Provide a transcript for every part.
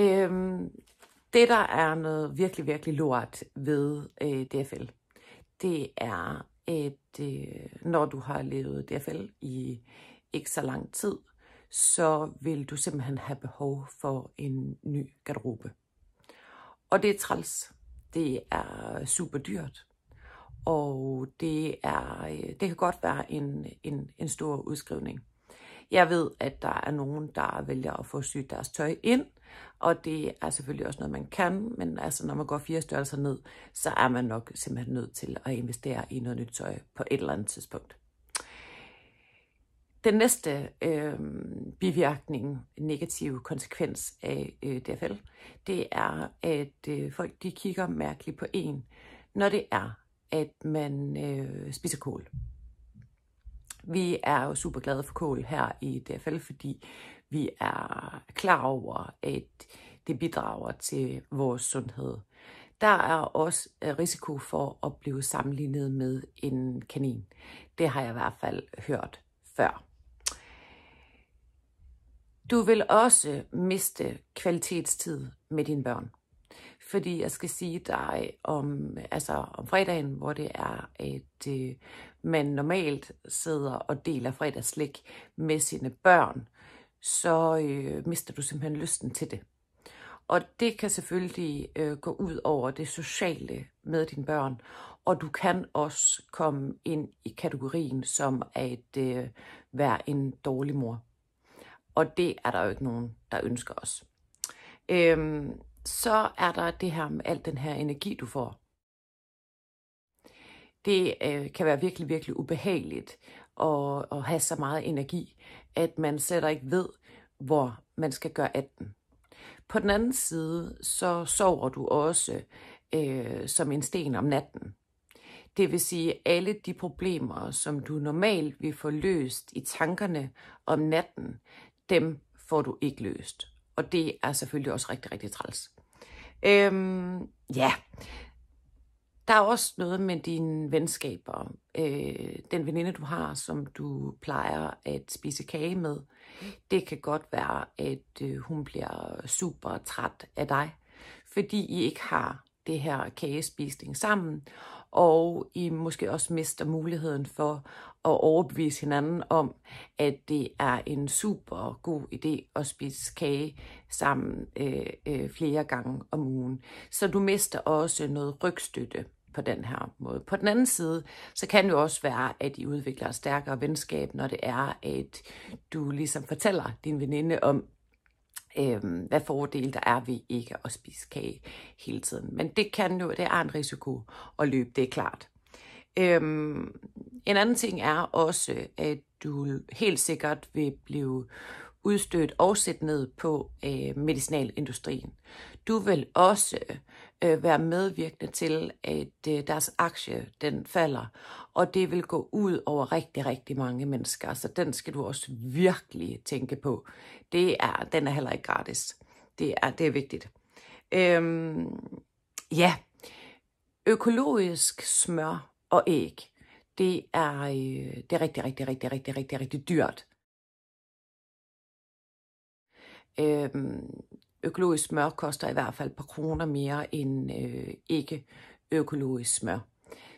Øhm, det, der er noget virkelig, virkelig lort ved øh, DFL, det er, at øh, når du har levet DFL i ikke så lang tid, så vil du simpelthen have behov for en ny garderobe. Og det er træls. Det er super dyrt. Og det, er, øh, det kan godt være en, en, en stor udskrivning. Jeg ved, at der er nogen, der vælger at få syet deres tøj ind, og det er selvfølgelig også noget, man kan, men altså, når man går fire størrelser ned, så er man nok simpelthen nødt til at investere i noget nyt tøj på et eller andet tidspunkt. Den næste øh, bivirkning, negativ konsekvens af øh, DFL, det er, at øh, folk de kigger mærkeligt på en, når det er, at man øh, spiser kål. Vi er jo super glade for kål her i DFL, fordi vi er klar over, at det bidrager til vores sundhed. Der er også øh, risiko for at blive sammenlignet med en kanin. Det har jeg i hvert fald hørt før. Du vil også miste kvalitetstid med dine børn. Fordi jeg skal sige dig om, altså om fredagen, hvor det er, at øh, man normalt sidder og deler fredagsslik med sine børn, så øh, mister du simpelthen lysten til det. Og det kan selvfølgelig øh, gå ud over det sociale med dine børn, og du kan også komme ind i kategorien som at øh, være en dårlig mor. Og det er der jo ikke nogen, der ønsker os. Øhm, så er der det her med al den her energi, du får det øh, kan være virkelig, virkelig ubehageligt at, at have så meget energi, at man sætter ikke ved, hvor man skal gøre af den. På den anden side, så sover du også øh, som en sten om natten. Det vil sige, alle de problemer, som du normalt vil få løst i tankerne om natten, dem får du ikke løst. Og det er selvfølgelig også rigtig, rigtig træls. Øhm, ja, der er også noget med dine venskaber. Øh, den veninde, du har, som du plejer at spise kage med, det kan godt være, at øh, hun bliver super træt af dig, fordi I ikke har det her kagespisning sammen, og I måske også mister muligheden for at overbevise hinanden om, at det er en super god idé at spise kage sammen øh, øh, flere gange om ugen. Så du mister også noget rygstøtte på den her måde. På den anden side, så kan det jo også være, at I udvikler stærkere venskab, når det er, at du ligesom fortæller din veninde om, øh, hvad fordele der er ved ikke at spise kage hele tiden. Men det kan jo, det er en risiko at løbe, det er klart. Øhm, en anden ting er også, at du helt sikkert vil blive udstødt og set ned på øh, medicinalindustrien. Du vil også øh, være medvirkende til, at øh, deres aktie den falder. Og det vil gå ud over rigtig, rigtig mange mennesker. Så den skal du også virkelig tænke på. Det er, den er heller ikke gratis. Det er, det er vigtigt. Øhm, ja, økologisk smør og æg, det er, øh, det er rigtig, rigtig, rigtig, rigtig, rigtig, rigtig dyrt. Øhm, økologisk smør koster i hvert fald et par kroner mere end øh, ikke økologisk smør.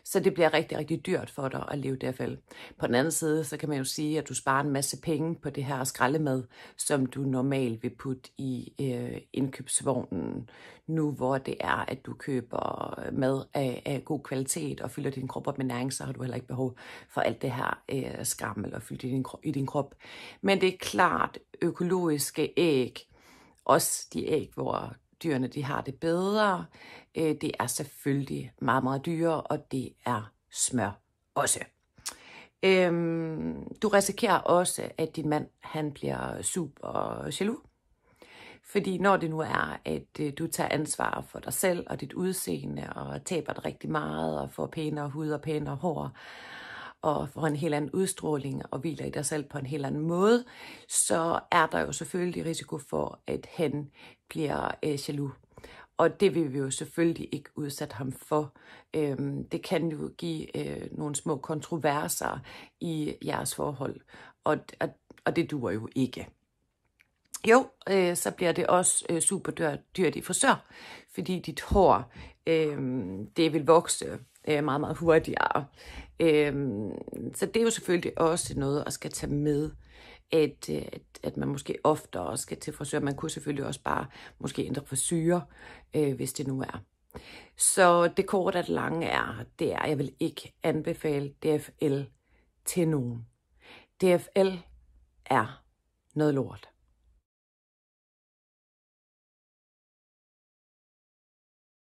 Så det bliver rigtig, rigtig dyrt for dig at leve fald. På den anden side, så kan man jo sige, at du sparer en masse penge på det her skraldemad, som du normalt vil putte i øh, indkøbsvognen, nu hvor det er, at du køber øh, mad af, af god kvalitet og fylder din krop op med næring, så har du heller ikke behov for alt det her øh, skrammel og fylde i din, i din krop. Men det er klart, økologiske æg også de æg, hvor dyrene de har det bedre. Øh, det er selvfølgelig meget, meget dyre, og det er smør også. Øhm, du risikerer også, at din mand han bliver super jaloux. Fordi når det nu er, at øh, du tager ansvar for dig selv og dit udseende, og taber det rigtig meget, og får pænere hud og pænere hår, og får en helt anden udstråling og hviler i dig selv på en helt anden måde, så er der jo selvfølgelig risiko for, at han bliver øh, jaloux. Og det vil vi jo selvfølgelig ikke udsætte ham for. Øhm, det kan jo give øh, nogle små kontroverser i jeres forhold, og, og, og det duer jo ikke. Jo, øh, så bliver det også øh, super dyrt i frisør, fordi dit hår, øh, det vil vokse øh, meget, meget hurtigere. Øh, så det er jo selvfølgelig også noget at skal tage med, at, øh, at, at man måske oftere skal til frisør. Man kunne selvfølgelig også bare måske ændre frisyrer, øh, hvis det nu er. Så det korte og lange er, det er, jeg vil ikke anbefale DFL til nogen. DFL er noget lort.